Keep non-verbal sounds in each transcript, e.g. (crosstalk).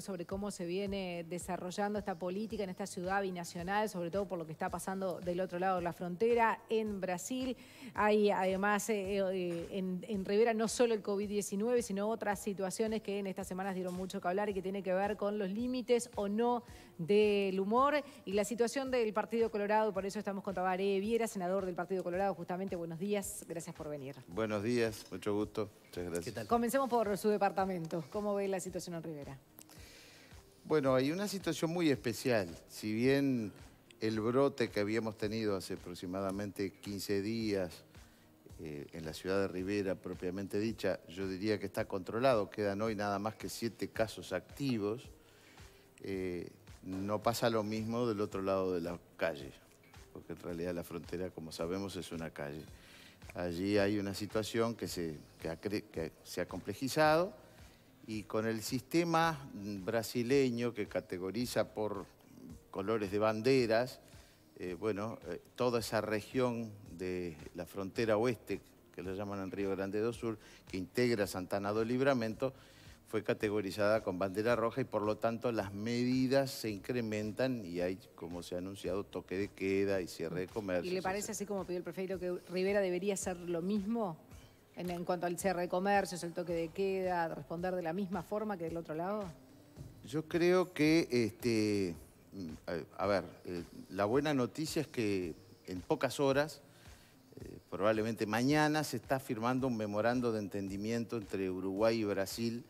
sobre cómo se viene desarrollando esta política en esta ciudad binacional, sobre todo por lo que está pasando del otro lado de la frontera, en Brasil. Hay además eh, eh, en, en Rivera no solo el COVID-19, sino otras situaciones que en estas semanas dieron mucho que hablar y que tiene que ver con los límites o no del humor y la situación del Partido Colorado. Por eso estamos con Tabaré Viera, senador del Partido Colorado. Justamente, buenos días, gracias por venir. Buenos días, mucho gusto, muchas gracias. Comencemos por su departamento. ¿Cómo ve la situación en Rivera? Bueno, hay una situación muy especial. Si bien el brote que habíamos tenido hace aproximadamente 15 días eh, en la ciudad de Rivera, propiamente dicha, yo diría que está controlado. Quedan hoy nada más que siete casos activos. Eh, no pasa lo mismo del otro lado de la calle, porque en realidad la frontera, como sabemos, es una calle. Allí hay una situación que se ha complejizado y con el sistema brasileño que categoriza por colores de banderas, eh, bueno, eh, toda esa región de la frontera oeste, que lo llaman en Río Grande do Sur, que integra Santana do Libramento, fue categorizada con bandera roja y por lo tanto las medidas se incrementan y hay, como se ha anunciado, toque de queda y cierre de comercio. ¿Y le parece así como pidió el prefeito que Rivera debería hacer lo mismo? en, cuanto al cierre de comercios, el toque de queda, responder de la misma forma que del otro lado? Yo creo que, este, mm, a ver, eh, la buena noticia es que en pocas horas, eh, probablemente mañana, se está firmando un memorando de entendimiento entre Uruguay y Brasil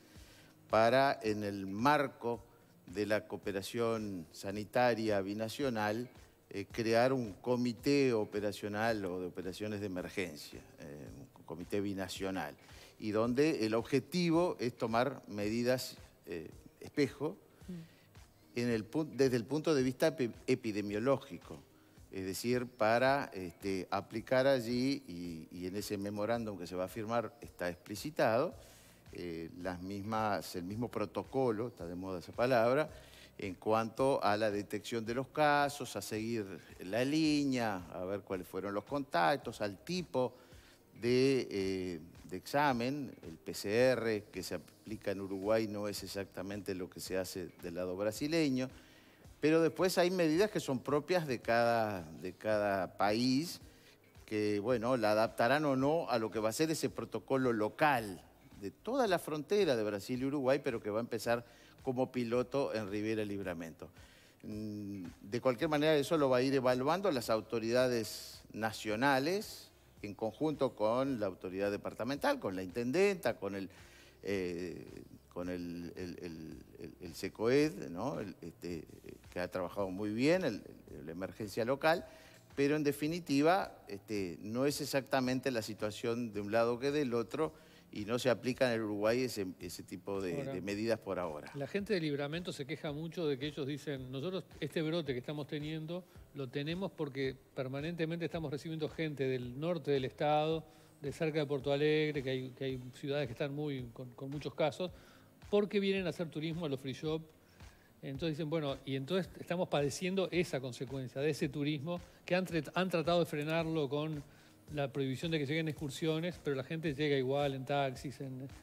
para, en el marco de la cooperación sanitaria binacional, eh, crear un comité operacional o de operaciones de emergencia, comité binacional, y donde el objetivo es tomar medidas eh, espejo desde el punto de vista epidemiológico, es decir, para este, aplicar allí, y, en ese memorándum que se va a firmar está explicitado, eh, las mismas, el mismo protocolo, está de moda esa palabra, en cuanto a la detección de los casos, a seguir la línea, a ver cuáles fueron los contactos, al tipo eh, de, examen. El PCR que se aplica en Uruguay no es exactamente lo que se hace del lado brasileño, pero después hay medidas que son propias de cada, de cada país que, bueno, la adaptarán o no a lo que va a ser ese protocolo local de toda la frontera de Brasil y Uruguay, pero que va a empezar como piloto en Riviera Libramento. Mm, de cualquier manera, eso lo va a ir evaluando las autoridades nacionales, en conjunto con la autoridad departamental, con la intendenta, con el, eh, con el, SECOED, este, que ha trabajado muy bien, la emergencia local, pero en definitiva este, no es exactamente la situación de un lado que del otro, y no se aplica en el Uruguay ese, ese tipo de, medidas por ahora. La gente de Libramento se queja mucho de que ellos dicen, nosotros este brote que estamos teniendo lo tenemos porque permanentemente estamos recibiendo gente del norte del estado, de cerca de Porto Alegre, que hay, que hay ciudades que están muy con, muchos casos, porque vienen a hacer turismo a los free shop. Entonces dicen, bueno, y entonces estamos padeciendo esa consecuencia de ese turismo que han, han tratado de frenarlo con la prohibición de que lleguen excursiones, pero la gente llega igual en taxis,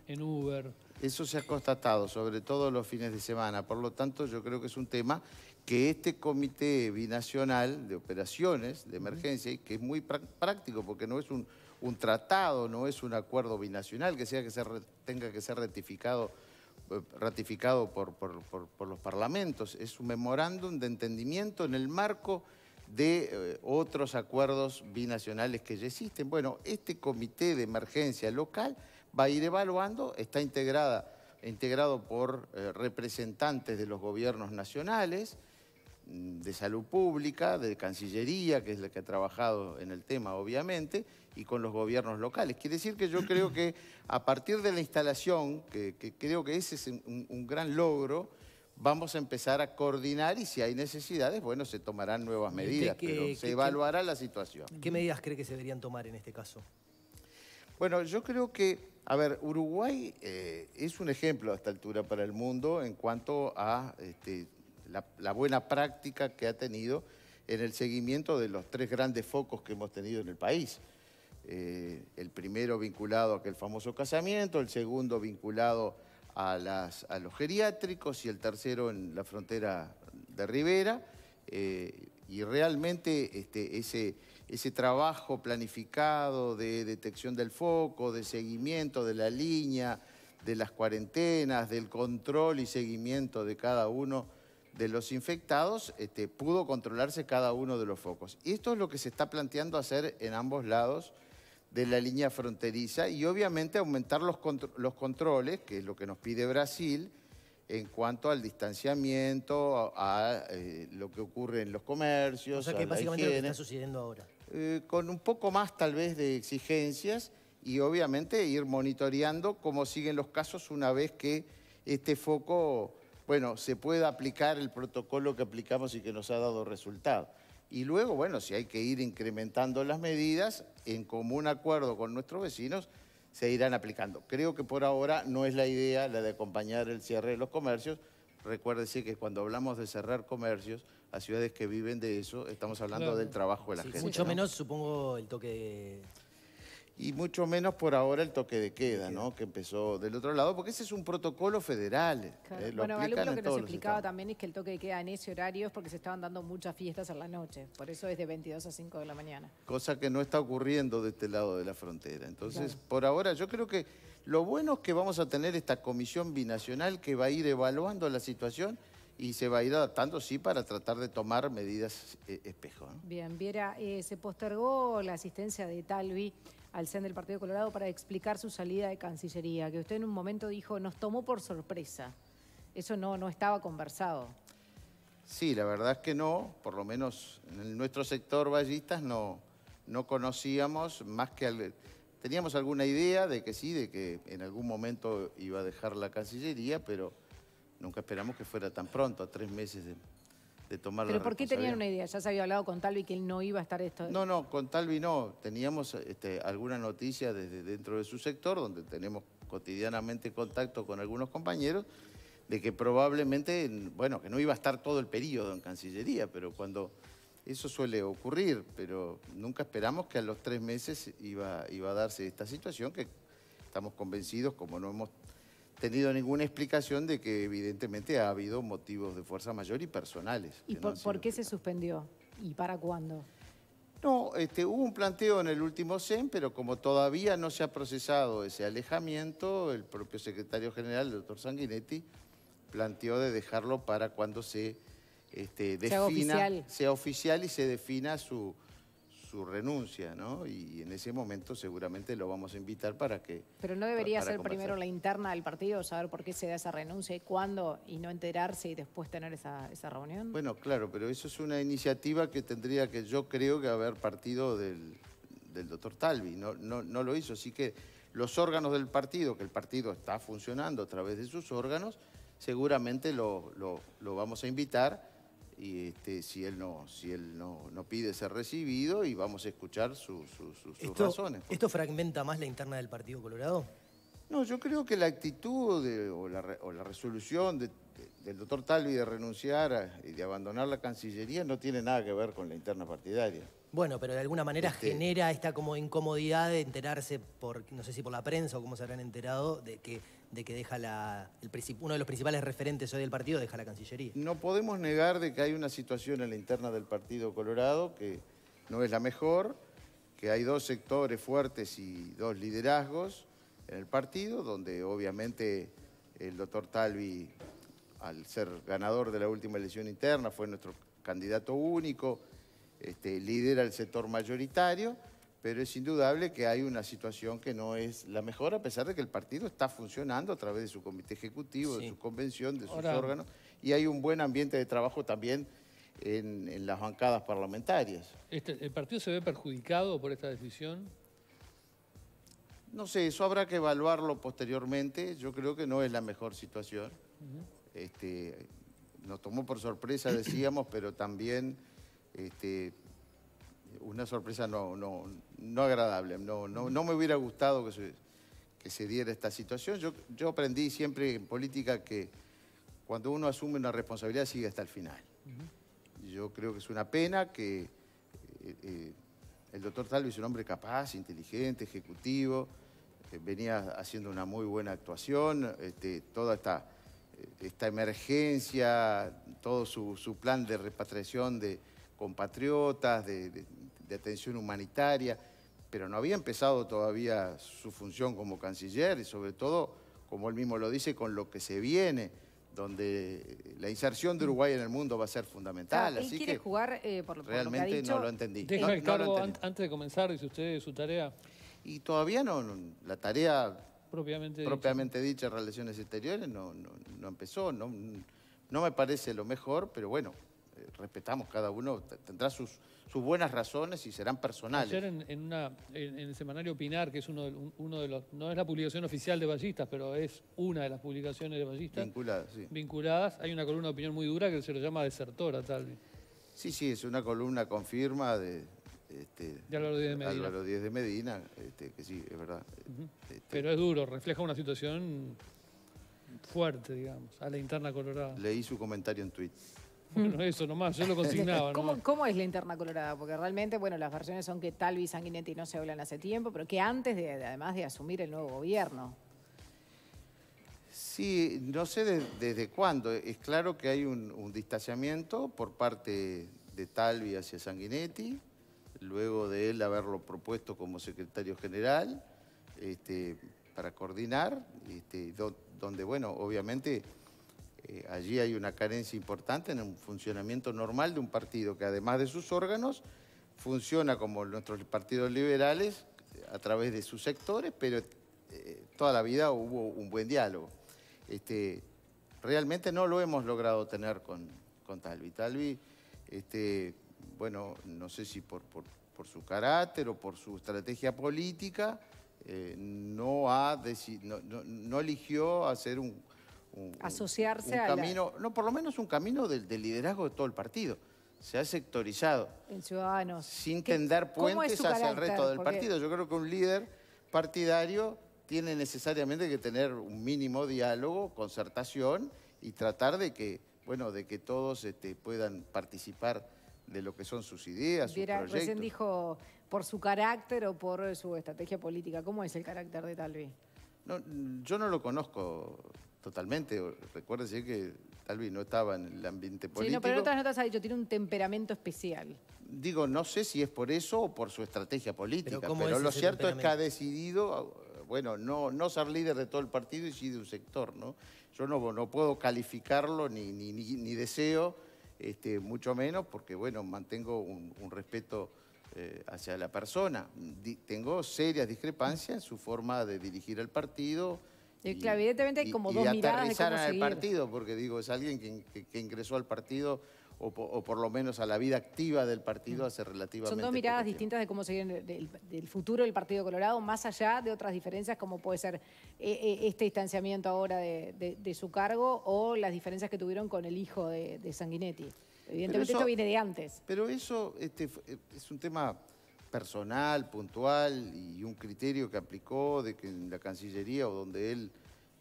en, Uber. Eso se ha constatado, sobre todo los fines de semana. Por lo tanto, yo creo que es un tema que este Comité Binacional de Operaciones de Emergencia, que es muy práctico porque no es un, tratado, no es un acuerdo binacional que, sea que se tenga que ser ratificado, eh, ratificado por, por, por los parlamentos, es un memorándum de entendimiento en el marco de eh, otros acuerdos binacionales que ya existen. Bueno, este comité de emergencia local va a ir evaluando, está integrada, integrado por eh, representantes de los gobiernos nacionales, mm, de salud pública, de Cancillería, que es la que ha trabajado en el tema, obviamente, y con los gobiernos locales. Quiere decir que yo creo que a partir de la instalación, que, creo que ese es un gran logro, vamos a empezar a coordinar y si hay necesidades, bueno, se tomarán nuevas medidas, pero se evaluará la situación. ¿Qué medidas cree que se deberían tomar en este caso? Bueno, yo creo que, a ver, Uruguay eh, es un ejemplo a esta altura para el mundo en cuanto a este, la, buena práctica que ha tenido en el seguimiento de los tres grandes focos que hemos tenido en el país. Eh, el primero vinculado a aquel famoso casamiento, el segundo vinculado a, los geriátricos y el tercero en la frontera de Rivera. Eh, y realmente este, ese, ese trabajo planificado de detección del foco, de seguimiento de la línea, de las cuarentenas, del control y seguimiento de cada uno de los infectados, este, pudo controlarse cada uno de los focos. Y esto es lo que se está planteando hacer en ambos lados de la línea fronteriza y obviamente aumentar los, los controles, que es lo que nos pide Brasil, en cuanto al distanciamiento, a, eh, lo que ocurre en los comercios. O sea que básicamente está sucediendo ahora. Eh, con un poco más tal vez de exigencias y obviamente ir monitoreando cómo siguen los casos una vez que este foco, bueno, se pueda aplicar el protocolo que aplicamos y que nos ha dado resultado. Y luego, bueno, si hay que ir incrementando las medidas, en común acuerdo con nuestros vecinos, se irán aplicando. Creo que por ahora no es la idea la de acompañar el cierre de los comercios. Recuérdese que cuando hablamos de cerrar comercios a ciudades que viven de eso, estamos hablando del trabajo de la gente. Mucho menos, supongo, el toque de y mucho menos por ahora el toque de queda, ¿no? Que empezó del otro lado, porque ese es un protocolo federal. Eh, bueno, algo lo que nos explicaba también es que el toque de queda en ese horario es porque se estaban dando muchas fiestas en la noche, por eso es de 22 a 5 de la mañana. Cosa que no está ocurriendo de este lado de la frontera. Entonces, por ahora yo creo que lo bueno es que vamos a tener esta comisión binacional que va a ir evaluando la situación y se va a ir adaptando, sí, para tratar de tomar medidas eh, espejo. Bien, Viera, eh, se postergó la asistencia de Talvi al CEN del Partido Colorado para explicar su salida de Cancillería, que usted en un momento dijo, nos tomó por sorpresa. Eso no, no estaba conversado. Sí, la verdad es que no, por lo menos en nuestro sector vallistas no, no conocíamos más que... teníamos alguna idea de que sí, de que en algún momento iba a dejar la Cancillería, pero nunca esperamos que fuera tan pronto, a tres meses de, ¿Pero por qué tenían una idea? ¿Ya se había hablado con Talvi que él no iba a estar esto? No, no, con Talvi no. Teníamos este, alguna noticia desde dentro de su sector, donde tenemos cotidianamente contacto con algunos compañeros, de que probablemente, bueno, que no iba a estar todo el periodo en Cancillería, pero cuando eso suele ocurrir, pero nunca esperamos que a los tres meses iba, iba a darse esta situación que estamos convencidos, como no hemos tenido ninguna explicación de que evidentemente ha habido motivos de fuerza mayor y personales. ¿Y por, qué se suspendió? ¿Y para cuándo? No, este, hubo un planteo en el último CEN, pero como todavía no se ha procesado ese alejamiento, el propio secretario general, el doctor Sanguinetti, planteó de dejarlo para cuando se este, defina, sea oficial y se defina su, renuncia, ¿no? Y en ese momento seguramente lo vamos a invitar para que... Pero no debería ser primero la interna del partido, saber por qué se da esa renuncia y cuándo, y no enterarse y después tener esa, reunión. Bueno, claro, pero eso es una iniciativa que tendría que yo creo que haber partido del, doctor Talvi, no, no, lo hizo, así que los órganos del partido, que el partido está funcionando a través de sus órganos, seguramente lo, lo, lo vamos a invitar y este, si él no, si él no, pide ser recibido y vamos a escuchar sus razones. ¿Esto fragmenta más la interna del Partido Colorado? No, yo creo que la actitud de, o, la, resolución del doctor Talvi de renunciar y de abandonar la Cancillería no tiene nada que ver con la interna partidaria. Bueno, pero de alguna manera este genera esta como incomodidad de enterarse por, no sé si por la prensa o cómo se habrán enterado, de que, de que deja El uno de los principales referentes hoy del partido deja la Cancillería. No podemos negar de que hay una situación en la interna del Partido Colorado que no es la mejor, que hay dos sectores fuertes y dos liderazgos en el partido, donde obviamente el doctor Talvi, al ser ganador de la última elección interna, fue nuestro candidato único este, lidera el sector mayoritario, pero es indudable que hay una situación que no es la mejor, a pesar de que el partido está funcionando a través de su comité ejecutivo, de su convención, de sus órganos, y hay un buen ambiente de trabajo también en, las bancadas parlamentarias. Este, ¿El partido se ve perjudicado por esta decisión? No sé, eso habrá que evaluarlo posteriormente. Yo creo que no es la mejor situación. Este, nos tomó por sorpresa, decíamos, pero también este, una sorpresa no, no, no agradable. No, no, no, me hubiera gustado que se, que se diera esta situación. Yo, yo, aprendí siempre en política que cuando uno asume una responsabilidad sigue hasta el final. Yo creo que es una pena que eh, eh, el doctor Talvi es un hombre capaz, inteligente, ejecutivo, eh, venía haciendo una muy buena actuación, este, toda esta, esta emergencia, todo su plan de repatriación de compatriotas, de, atención humanitaria, pero no había empezado todavía su función como canciller y sobre todo, como él mismo lo dice, con lo que se viene donde la inserción de Uruguay en el mundo va a ser fundamental. así quiere que jugar, eh, por, realmente lo que ha dicho, no lo entendí. Deja el cargo antes de comenzar, dice usted, su tarea. Y todavía no, la tarea propiamente, dicha. dicha. Relaciones Exteriores no, no, empezó, no, no me parece lo mejor, pero bueno, respetamos cada uno, tendrá sus, sus buenas razones y serán personales. Ayer en, una, en, el semanario Opinar que es uno de, uno de los, no es la publicación oficial de Ballistas, pero es una de las publicaciones de Ballistas. Vinculadas, sí. Vinculadas, hay una columna de opinión muy dura que se lo llama desertora, tal vez. Sí, sí, es una columna con firma de, este, de Álvaro Díez de Medina. Álvaro Díez de Medina, este, que sí, es verdad. Este, pero es duro, refleja una situación fuerte, digamos, a la interna colorada. Leí su comentario en Twitter. Bueno, (laughs) eso nomás, yo lo (laughs) consignaba. ¿Cómo, es la interna Colorada? Porque realmente, bueno, las versiones son que Talvi y Sanguinetti no se hablan hace tiempo, pero que antes, de, además de asumir el nuevo gobierno. Sí, no sé desde cuándo. Es claro que hay un, distanciamiento por parte de Talvi hacia Sanguinetti, luego de él haberlo propuesto como secretario general este, para coordinar, este, donde, bueno, obviamente eh, allí hay una carencia importante en un funcionamiento normal de un partido que además de sus órganos funciona como nuestros partidos liberales a través de sus sectores, pero eh, toda la vida hubo un buen diálogo. Este, realmente no lo hemos logrado tener con, con Talvi. Talvi, este, bueno, no sé si por, por, su carácter o por su estrategia política, eh, no, ha no eligió hacer un, Asociarse camino, no, por lo menos un camino del liderazgo de todo el partido. Se ha sectorizado. En Ciudadanos. Sin tender puentes hacia el resto del partido. Yo creo que un líder partidario tiene necesariamente que tener un mínimo diálogo, concertación y tratar de que, bueno, de que todos este, puedan participar de lo que son sus ideas, sus proyectos. Recién dijo por su carácter o por su estrategia política. ¿Cómo es el carácter de Talvi? No, yo no lo conozco Totalmente. Recuérdese que tal vez no estaba en el ambiente político. Sí, pero en otras notas ha dicho, tiene un temperamento especial. Digo, no sé si es por eso o por su estrategia política, pero, lo cierto es que ha decidido, bueno, no, no ser líder de todo el partido y sí de un sector, ¿no? Yo no, puedo calificarlo ni, ni, ni, deseo, este, mucho menos, porque, bueno, mantengo un, respeto eh, hacia la persona. tengo serias discrepancias en su forma de dirigir el partido, y, claro, evidentemente como dos miradas partido, porque digo, es alguien que, ingresó al partido o, por lo menos a la vida activa del partido mm. hace relativamente... Son dos miradas distintas de cómo se viene del, futuro del Partido Colorado, más allá de otras diferencias como puede ser eh, eh, este distanciamiento ahora de, su cargo o las diferencias que tuvieron con el hijo de, Sanguinetti. Evidentemente esto viene de antes. Pero eso este, es un tema personal, puntual y un criterio que aplicó de que en la Cancillería o donde él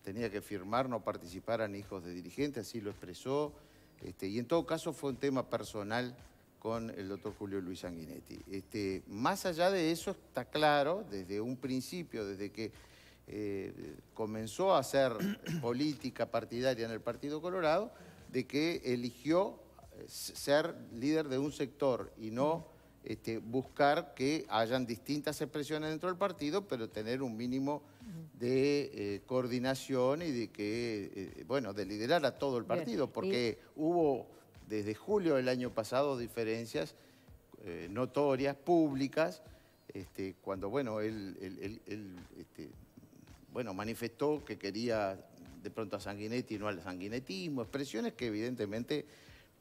tenía que firmar no participaran hijos de dirigentes, así lo expresó. Este, y en todo caso fue un tema personal con el doctor Julio Luis Sanguinetti. Este, más allá de eso está claro, desde un principio, desde que eh, comenzó a hacer (clears throat) política partidaria en el Partido Colorado, de que eligió eh, ser líder de un sector y no este, buscar que hayan distintas expresiones dentro del partido, pero tener un mínimo de eh, coordinación y de que, eh, bueno, de liderar a todo el partido, porque hubo desde julio del año pasado diferencias eh, notorias, públicas, este, cuando, bueno, él, este, bueno, manifestó que quería de pronto a Sanguinetti y no al sanguinetismo, expresiones que evidentemente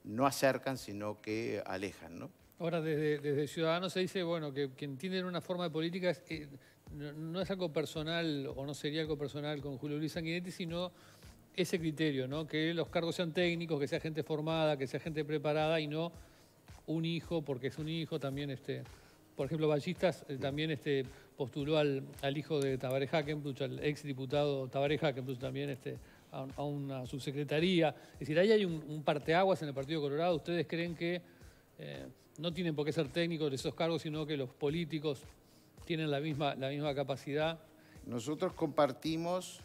no acercan, sino que alejan, ¿no? Ahora, desde, Ciudadanos se dice, bueno, que quien tiene una forma de política eh, no, es algo personal o no sería algo personal con Julio Luis Sanguinetti, sino ese criterio, ¿no? Que los cargos sean técnicos, que sea gente formada, que sea gente preparada y no un hijo, porque es un hijo también, este... Por ejemplo, Ballistas eh, también este, postuló al, hijo de Tabaré Hakenbruch, al exdiputado Tabaré Hakenbruch también este, a, una subsecretaría. Es decir, ahí hay un, parteaguas en el Partido Colorado. ¿Ustedes creen que... Eh, no tienen por qué ser técnicos de esos cargos, sino que los políticos tienen la misma, la misma capacidad. Nosotros compartimos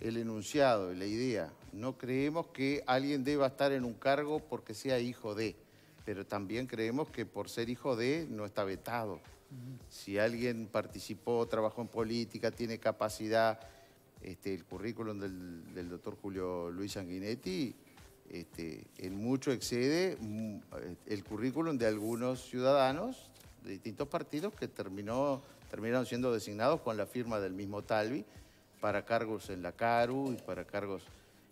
el enunciado la idea. No creemos que alguien deba estar en un cargo porque sea hijo de, pero también creemos que por ser hijo de no está vetado. Si alguien participó, trabajó en política, tiene capacidad, este, el currículum del, del doctor Julio Luis Sanguinetti este, en mucho excede mm, el currículum de algunos ciudadanos de distintos partidos que terminó, terminaron siendo designados con la firma del mismo Talvi para cargos en la CARU y para cargos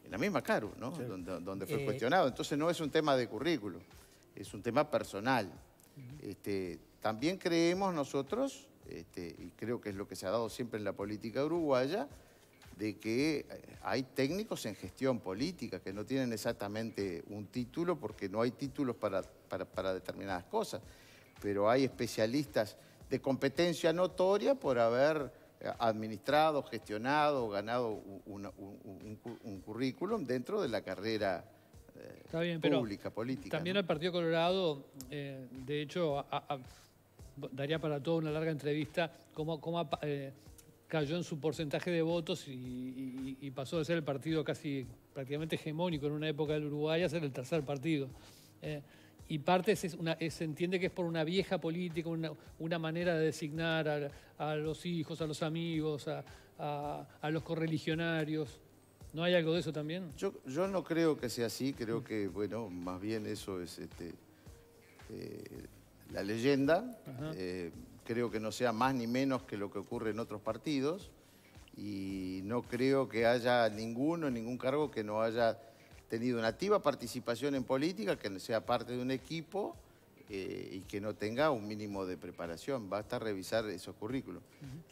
en la misma CARU, ¿no? Donde, fue eh. cuestionado. Entonces no es un tema de currículum, es un tema personal. Este, también creemos nosotros, este, y creo que es lo que se ha dado siempre en la política uruguaya, de que eh, hay técnicos en gestión política que no tienen exactamente un título porque no hay títulos para, para, determinadas cosas, pero hay especialistas de competencia notoria por haber eh, administrado, gestionado, ganado un, currículum dentro de la carrera eh, pública, política. También el Partido Colorado, de hecho, daría para toda una larga entrevista, cómo, cómo ha cayó en su porcentaje de votos y, pasó de ser el partido casi prácticamente hegemónico en una época del Uruguay a ser el tercer partido. Eh, y parte es se entiende que es por una vieja política, una, manera de designar a, los hijos, a los amigos, a, los correligionarios. ¿No hay algo de eso también? Yo, no creo que sea así, creo que, bueno, más bien eso es este, eh, la leyenda. Eh, creo que no sea más ni menos que lo que ocurre en otros partidos y no creo que haya ninguno, ningún cargo que no haya tenido una activa participación en política, que no sea parte de un equipo eh, y que no tenga un mínimo de preparación. Basta revisar esos currículos.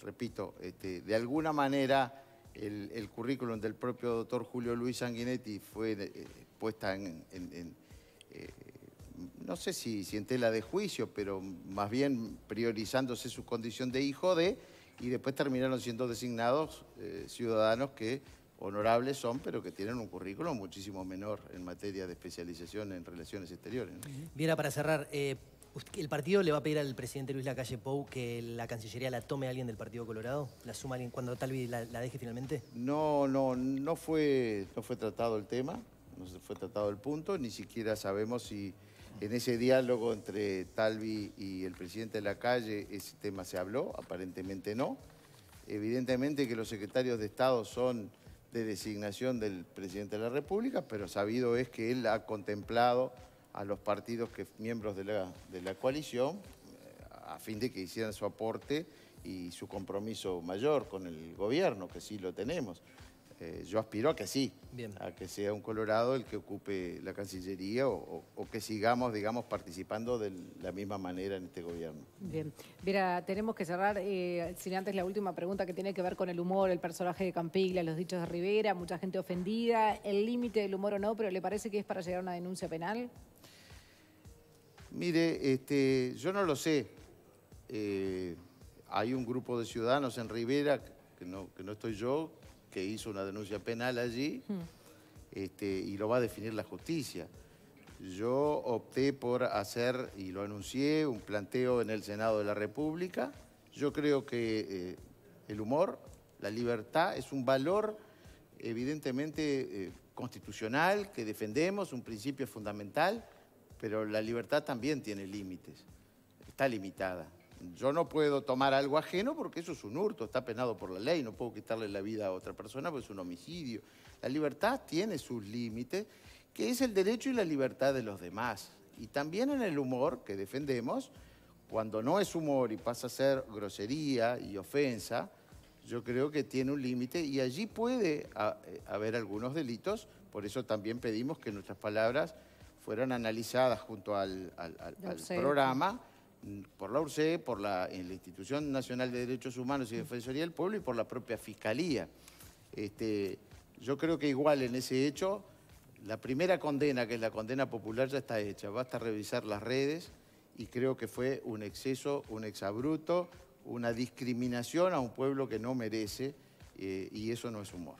Repito, este, de alguna manera el, currículum del propio doctor Julio Luis Sanguinetti fue eh, puesta en, eh, no sé si, siente la de juicio, pero más bien priorizándose su condición de hijo de, y después terminaron siendo designados eh, ciudadanos que honorables son, pero que tienen un currículo muchísimo menor en materia de especialización en relaciones exteriores. Viera, para cerrar, eh, ¿el partido le va a pedir al presidente Luis Lacalle Pou que la Cancillería la tome alguien del Partido Colorado? ¿La suma alguien cuando Talvi la, deje finalmente? No, no, no fue, no fue tratado el tema, no se fue tratado el punto, ni siquiera sabemos si en ese diálogo entre Talvi y el presidente de la calle, ¿ese tema se habló? Aparentemente no. Evidentemente que los secretarios de Estado son de designación del presidente de la República, pero sabido es que él ha contemplado a los partidos que miembros de la coalición eh, a fin de que hicieran su aporte y su compromiso mayor con el gobierno, que sí lo tenemos. Eh, yo aspiro a que sí, a que sea un Colorado el que ocupe la Cancillería o, que sigamos, digamos, participando de la misma manera en este gobierno. Bien. Mira, tenemos que cerrar, eh, sin antes la última pregunta que tiene que ver con el humor, el personaje de Campiglia, los dichos de Rivera, mucha gente ofendida, el límite del humor o no, pero ¿le parece que es para llegar a una denuncia penal? Mire, este, yo no lo sé. Eh, hay un grupo de ciudadanos en Rivera, que no, que no estoy yo, que hizo una denuncia penal allí hmm. este, y lo va a definir la justicia. Yo opté por hacer, y lo anuncié, un planteo en el Senado de la República. Yo creo que eh, el humor, la libertad, es un valor evidentemente eh, constitucional que defendemos, un principio fundamental, pero la libertad también tiene límites, está limitada yo no puedo tomar algo ajeno porque eso es un hurto, está penado por la ley, no puedo quitarle la vida a otra persona porque es un homicidio. La libertad tiene sus límites, que es el derecho y la libertad de los demás. Y también en el humor que defendemos, cuando no es humor y pasa a ser grosería y ofensa, yo creo que tiene un límite y allí puede eh, haber algunos delitos, por eso también pedimos que nuestras palabras fueran analizadas junto al, al programa por la URCE, por la, Institución Nacional de Derechos Humanos y Defensoría del Pueblo y por la propia Fiscalía. Este, yo creo que igual en ese hecho, la primera condena, que es la condena popular, ya está hecha. Basta revisar las redes y creo que fue un exceso, un exabruto, una discriminación a un pueblo que no merece eh, y eso no es humor.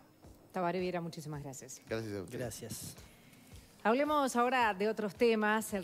Tabaré Viera, muchísimas gracias. Gracias a usted. Gracias. Hablemos ahora de otros temas.